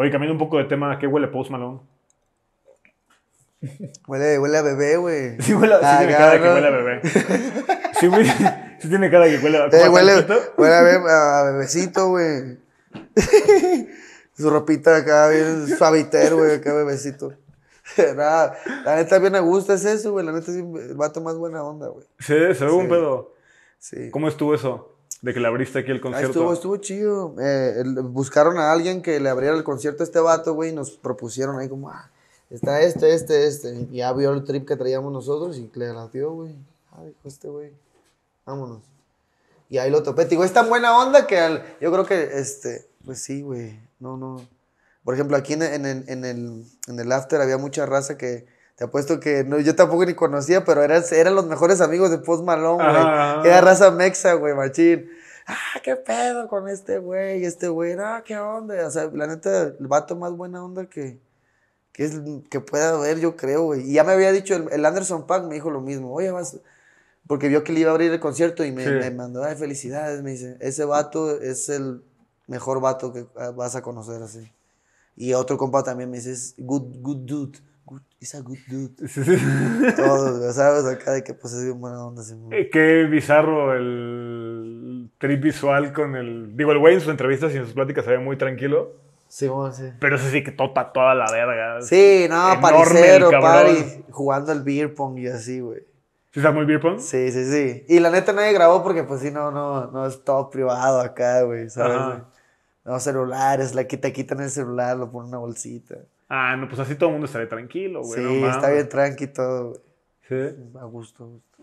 Oye, cambiando un poco de tema, ¿qué huele Post Malone? Huele, huele a bebé, güey. Sí, huele, sí tiene cara que huele a bebé. Sí, güey, sí tiene cara que huele a eh, huele, huele a, bebé, a bebecito, güey. Su ropita acá, bien suaviter, güey, qué bebecito. Nada, la neta bien me gusta, es eso, güey. La neta sí va vato más buena onda, güey. Sí, se pedo. Sí. ¿Cómo estuvo eso? De que le abriste aquí el concierto. estuvo, estuvo chido. Eh, buscaron a alguien que le abriera el concierto a este vato, güey, y nos propusieron ahí como, ah, está este, este, este. Y ya vio el trip que traíamos nosotros y le latió, güey. Ah, dijo este, güey. Vámonos. Y ahí lo topé. Digo, es tan buena onda que yo creo que, este, pues sí, güey. No, no. Por ejemplo, aquí en, en, en el after había mucha raza que te apuesto que yo tampoco ni conocía, pero eran los mejores amigos de Post Malone, güey. Ah. Era raza mexa, güey, machín. Ah, qué pedo con este güey, este güey, ah, qué onda. O sea, la neta, el vato más buena onda que, pueda haber, yo creo, güey. Y ya me había dicho, el, Anderson Pack me dijo lo mismo. Oye, vas, porque vio que le iba a abrir el concierto y me, mandó, ay, felicidades, me dice, ese vato es el mejor vato que ah, vas a conocer así. Y otro compa también me dice, es good, good dude es is a good dude. Todos, ¿sabes? Acá de que pues es bien buena onda. Eh, qué bizarro el trip visual con el... Digo, el güey en sus entrevistas y en sus pláticas se ve muy tranquilo. Sí, sí. Pero eso sí que tota toda la verga. Sí, no, paricero, pari, jugando al beer pong y así, güey. ¿Sí está muy beer pong? Sí, sí, sí. Y la neta nadie grabó porque pues sí, no, no, no es todo privado acá, güey, ¿sabes? No celulares, la quita, quitan el celular, lo ponen en una bolsita. Ah, no, pues así todo el mundo estaría tranquilo, güey. Sí, está bien tranqui todo, güey. Sí. A gusto, a gusto.